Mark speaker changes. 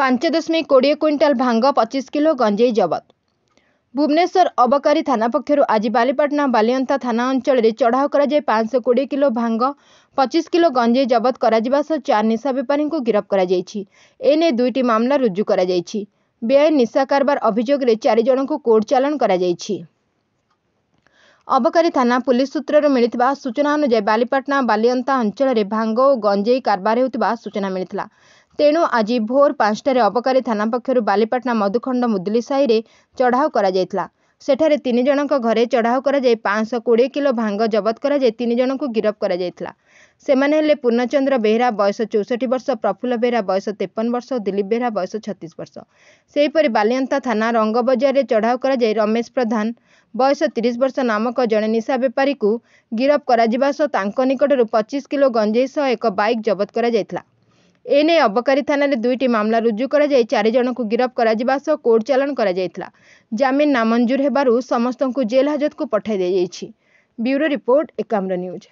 Speaker 1: ପାଞ୍ଚ ଦଶମିକ କୋଡ଼ିଏ କୁଇଣ୍ଟାଲ ଭାଙ୍ଗ ପଚିଶ କିଲୋ ଗଞ୍ଜେଇ ଜବତ ଭୁବନେଶ୍ୱର ଅବକାରୀ ଥାନା ପକ୍ଷରୁ ଆଜି ବାଲିପାଟଣା ବାଲିଅନ୍ତା ଥାନା ଅଞ୍ଚଳରେ ଚଢ଼ାଉ କରାଯାଇ ପାଞ୍ଚଶହ କୋଡ଼ିଏ କିଲୋ ଭାଙ୍ଗ ପଚିଶ କିଲୋ ଗଞ୍ଜେଇ ଜବତ କରାଯିବା ସହ ଚାରି ନିଶା ବେପାରୀଙ୍କୁ ଗିରଫ କରାଯାଇଛି ଏନେଇ ଦୁଇଟି ମାମଲା ରୁଜୁ କରାଯାଇଛି ବେଆଇନ ନିଶା କାରବାର ଅଭିଯୋଗରେ ଚାରି ଜଣଙ୍କୁ କୋର୍ଟ ଚାଲାଣ କରାଯାଇଛି ଅବକାରୀ ଥାନା ପୁଲିସ ସୂତ୍ରରୁ ମିଳିଥିବା ସୂଚନା ଅନୁଯାୟୀ ବାଲିପାଟଣା ବାଲିଅନ୍ତା ଅଞ୍ଚଳରେ ଭାଙ୍ଗ ଓ ଗଞ୍ଜେଇ କାରବାର ହେଉଥିବା ସୂଚନା ମିଳିଥିଲା ତେଣୁ ଆଜି ଭୋର ପାଞ୍ଚଟାରେ ଅବକାରୀ ଥାନା ପକ୍ଷରୁ ବାଲିପାଟଣା ମଧୁଖଣ୍ଡ ମୁଦୁଲି ସାହିରେ ଚଢ଼ାଉ କରାଯାଇଥିଲା ସେଠାରେ ତିନି ଜଣଙ୍କ ଘରେ ଚଢ଼ାଉ କରାଯାଇ ପାଞ୍ଚଶହ କୋଡ଼ିଏ କିଲୋ ଭାଙ୍ଗ ଜବତ କରାଯାଇ ତିନି ଜଣଙ୍କୁ ଗିରଫ କରାଯାଇଥିଲା ସେମାନେ ହେଲେ ପୂର୍ଣ୍ଣଚନ୍ଦ୍ର ବେହେରା ବୟସ ଚଉଷଠି ବର୍ଷ ପ୍ରଫୁଲ୍ଲ ବେହେରା ବୟସ ତେପନ ବର୍ଷ ଓ ଦିଲ୍ଲୀପ ବେହେରା ବୟସ ଛତିଶ ବର୍ଷ ସେହିପରି ବାଲିଅନ୍ତା ଥାନା ରଙ୍ଗବଜାରରେ ଚଢ଼ାଉ କରାଯାଇ ରମେଶ ପ୍ରଧାନ ବୟସ ତିରିଶ ବର୍ଷ ନାମକ ଜଣେ ନିଶା ବେପାରୀକୁ ଗିରଫ କରାଯିବା ସହ ତାଙ୍କ ନିକଟରୁ ପଚିଶ କିଲୋ ଗଞ୍ଜେଇ ସହ ଏକ ବାଇକ୍ ଜବତ କରାଯାଇଥିଲା ଏନେଇ ଅବକାରୀ ଥାନାରେ ଦୁଇଟି ମାମଲା ରୁଜୁ କରାଯାଇ ଚାରି ଜଣଙ୍କୁ ଗିରଫ କରାଯିବା ସହ କୋର୍ଟ ଚାଲାଣ କରାଯାଇଥିଲା ଜାମିନ ନାମଞ୍ଜୁର ହେବାରୁ ସମସ୍ତଙ୍କୁ ଜେଲ୍ ହାଜତକୁ ପଠାଇ ଦିଆଯାଇଛି ବ୍ୟୁରୋ ରିପୋର୍ଟ ଏକାମ୍ର ନ୍ୟୁଜ୍